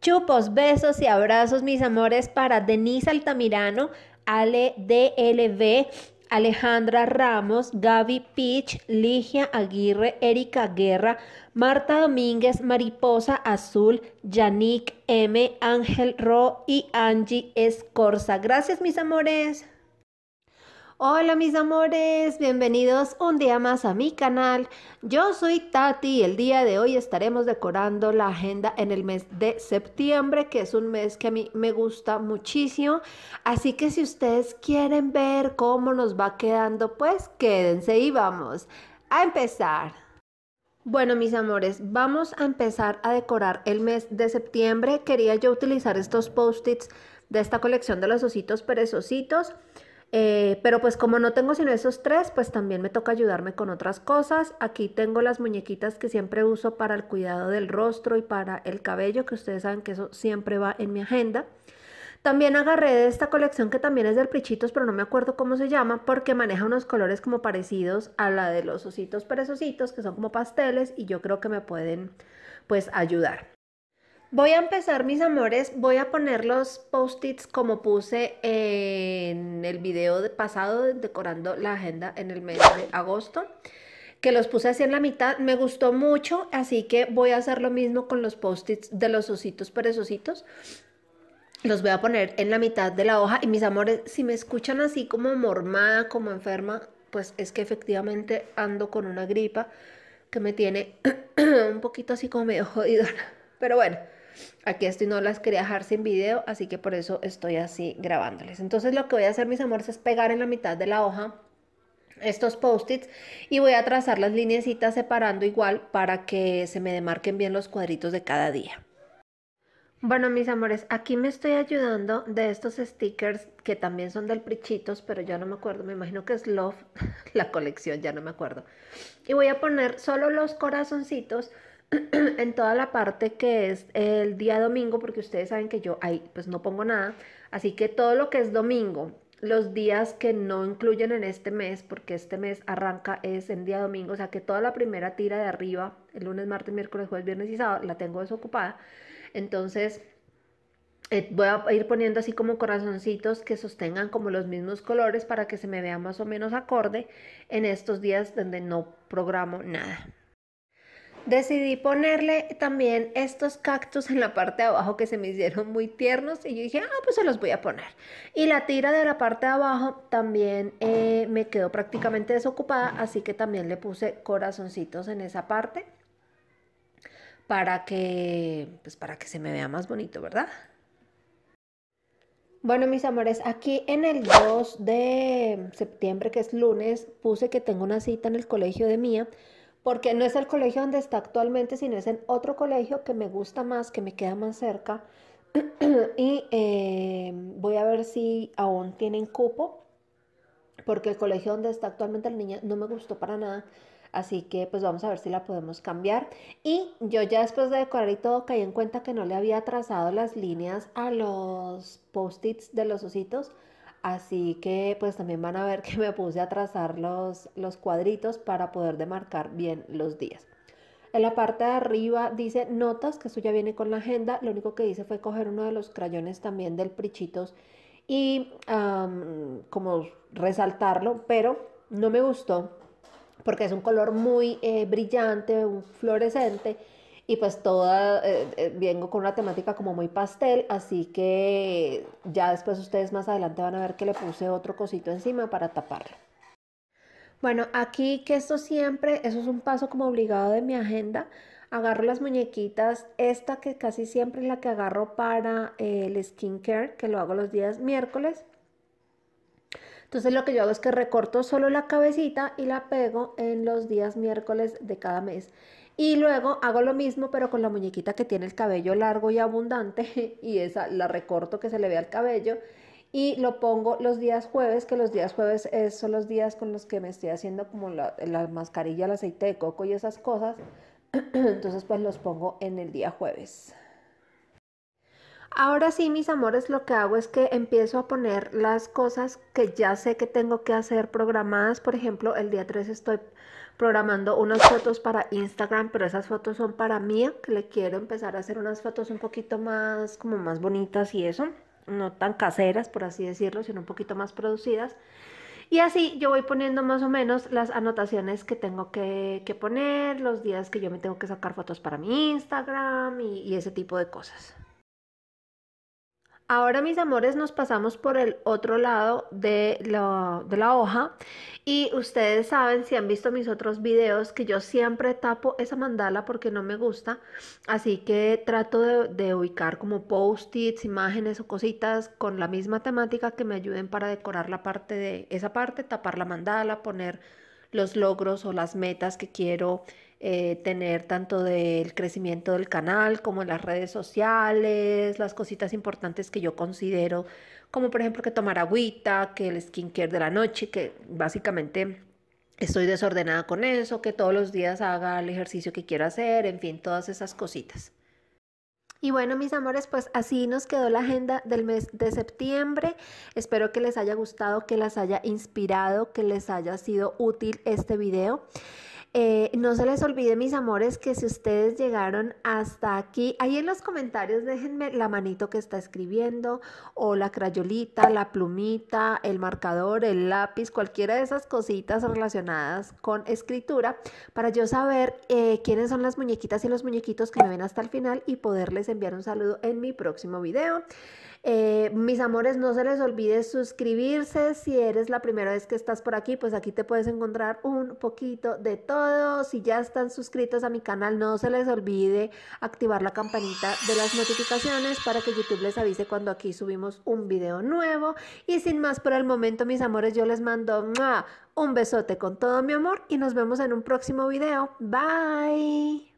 Chupos, besos y abrazos, mis amores, para Denise Altamirano, Ale DLB, Alejandra Ramos, Gaby Peach, Ligia Aguirre, Erika Guerra, Marta Domínguez, Mariposa Azul, Yannick M, Ángel Ro y Angie Escorza. Gracias, mis amores. Hola mis amores, bienvenidos un día más a mi canal. Yo soy Tati y el día de hoy estaremos decorando la agenda en el mes de septiembre, que es un mes que a mí me gusta muchísimo. Así que si ustedes quieren ver cómo nos va quedando, pues quédense y vamos a empezar. Bueno, mis amores, vamos a empezar a decorar el mes de septiembre. Quería yo utilizar estos post-its de esta colección de los ositos perezositos. Eh, pero pues como no tengo sino esos tres, pues también me toca ayudarme con otras cosas. Aquí tengo las muñequitas que siempre uso para el cuidado del rostro y para el cabello, que ustedes saben que eso siempre va en mi agenda. También agarré de esta colección que también es del Prichitos, pero no me acuerdo cómo se llama, porque maneja unos colores como parecidos a la de los ositos perezositos, que son como pasteles, y yo creo que me pueden pues ayudar. Voy a empezar, mis amores, voy a poner los post-its como puse en el video pasado decorando la agenda en el mes de agosto, que los puse así en la mitad, me gustó mucho, así que voy a hacer lo mismo con los post-its de los ositos perezositos. Los voy a poner en la mitad de la hoja y mis amores, si me escuchan así como mormada, como enferma, pues es que efectivamente ando con una gripa que me tiene un poquito así como medio jodidona. Pero bueno, Aquí estoy, no las quería dejar sin video, así que por eso estoy así grabándoles. Entonces lo que voy a hacer, mis amores, es pegar en la mitad de la hoja estos post-its y voy a trazar las lineecitas separando igual para que se me demarquen bien los cuadritos de cada día. Bueno, mis amores, aquí me estoy ayudando de estos stickers que también son del Prichitos, pero ya no me acuerdo, me imagino que es Love, la colección, ya no me acuerdo. Y voy a poner solo los corazoncitos en toda la parte que es el día domingo, porque ustedes saben que yo ahí pues no pongo nada, así que todo lo que es domingo, los días que no incluyen en este mes, porque este mes arranca es en día domingo, o sea que toda la primera tira de arriba, el lunes, martes, miércoles, jueves, viernes y sábado, la tengo desocupada. Entonces eh, voy a ir poniendo así como corazoncitos que sostengan como los mismos colores para que se me vea más o menos acorde en estos días donde no programo nada. Decidí ponerle también estos cactus en la parte de abajo que se me hicieron muy tiernos y yo dije, ah, pues se los voy a poner. Y la tira de la parte de abajo también eh, me quedó prácticamente desocupada, así que también le puse corazoncitos en esa parte para que, pues para que se me vea más bonito, ¿verdad? Bueno, mis amores, aquí en el 2 de septiembre, que es lunes, puse que tengo una cita en el colegio de Mía porque no es el colegio donde está actualmente, sino es en otro colegio que me gusta más, que me queda más cerca. y eh, voy a ver si aún tienen cupo, porque el colegio donde está actualmente la niña no me gustó para nada. Así que pues vamos a ver si la podemos cambiar. Y yo ya después de decorar y todo caí en cuenta que no le había trazado las líneas a los post-its de los ositos Así que pues también van a ver que me puse a trazar los, cuadritos para poder demarcar bien los días. En la parte de arriba dice notas, que eso ya viene con la agenda. Lo único que hice fue coger uno de los crayones también del Prichitos y como resaltarlo, pero no me gustó porque es un color muy eh, brillante, un fluorescente y pues toda, eh, eh, vengo con una temática como muy pastel, así que ya después ustedes más adelante van a ver que le puse otro cosito encima para taparlo. Bueno, aquí que esto siempre, eso es un paso como obligado de mi agenda, agarro las muñequitas, esta que casi siempre es la que agarro para el skincare, que lo hago los días miércoles. Entonces lo que yo hago es que recorto solo la cabecita y la pego en los días miércoles de cada mes. Y luego hago lo mismo, pero con la muñequita que tiene el cabello largo y abundante, y esa la recorto que se le vea el cabello. Y lo pongo los días jueves, que los días jueves son los días con los que me estoy haciendo como la, la mascarilla, el aceite de coco y esas cosas. Entonces pues los pongo en el día jueves. Ahora sí, mis amores, lo que hago es que empiezo a poner las cosas que ya sé que tengo que hacer programadas. Por ejemplo, el día 3 estoy programando unas fotos para Instagram, pero esas fotos son para mí, que le quiero empezar a hacer unas fotos un poquito más, como más bonitas y eso, no tan caseras, por así decirlo, sino un poquito más producidas. Y así yo voy poniendo más o menos las anotaciones que tengo que, poner, los días que yo me tengo que sacar fotos para mi Instagram y, y ese tipo de cosas. Ahora, mis amores, nos pasamos por el otro lado de la, hoja y ustedes saben, si han visto mis otros videos, que yo siempre tapo esa mandala porque no me gusta, así que trato de, de ubicar como post-its, imágenes o cositas con la misma temática que me ayuden para decorar la parte de esa parte, tapar la mandala, poner los logros o las metas que quiero eh, tener tanto del crecimiento del canal como en las redes sociales, las cositas importantes que yo considero, como por ejemplo que tomar agüita, que el skincare de la noche, que básicamente estoy desordenada con eso, que todos los días haga el ejercicio que quiero hacer, en fin, todas esas cositas. Y bueno, mis amores, pues así nos quedó la agenda del mes de septiembre. Espero que les haya gustado, que las haya inspirado, que les haya sido útil este video. Eh, no se les olvide, mis amores, que si ustedes llegaron hasta aquí, ahí en los comentarios déjenme la manito que está escribiendo o la crayolita, la plumita, el marcador, el lápiz, cualquiera de esas cositas relacionadas con escritura para yo saber eh, quiénes son las muñequitas y los muñequitos que me ven hasta el final y poderles enviar un saludo en mi próximo video. Eh, mis amores, no se les olvide suscribirse. Si eres la primera vez que estás por aquí, pues aquí te puedes encontrar un poquito de todo si ya están suscritos a mi canal, no se les olvide activar la campanita de las notificaciones para que YouTube les avise cuando aquí subimos un video nuevo. Y sin más por el momento, mis amores, yo les mando un besote con todo mi amor y nos vemos en un próximo video. Bye.